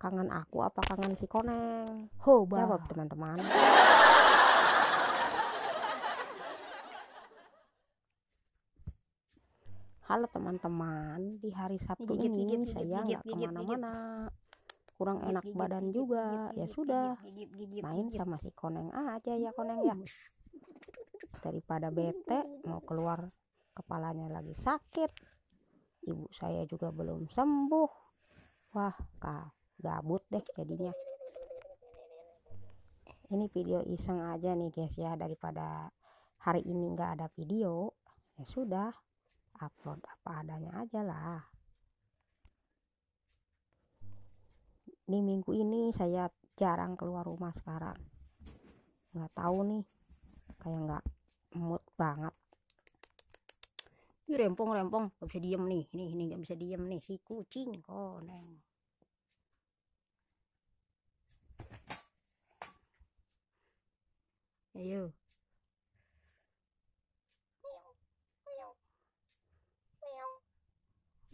kangen aku apa kangen si koneng ho jawab teman-teman Halo teman-teman, di hari Sabtu gigit, ini gigit, gigit, saya nggak kemana-mana. Kurang gigit, enak gigit, badan gigit, juga, gigit, ya sudah. Gigit, gigit, Main gigit. sama si koneng aja ya koneng ya. Daripada bete, mau keluar kepalanya lagi sakit. Ibu saya juga belum sembuh. Wah, kak gabut deh jadinya ini video iseng aja nih guys ya daripada hari ini nggak ada video ya sudah upload apa adanya aja lah di minggu ini saya jarang keluar rumah sekarang nggak tahu nih kayak nggak mood banget ini rempong rempong nggak bisa diem nih ini ini nggak bisa diem nih si kucing koneng oh, Ayo.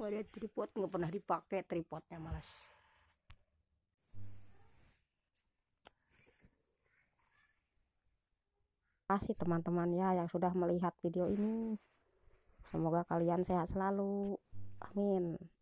Gak ada tripod, nggak pernah dipakai tripodnya malas. kasih teman-teman ya yang sudah melihat video ini. Semoga kalian sehat selalu. Amin.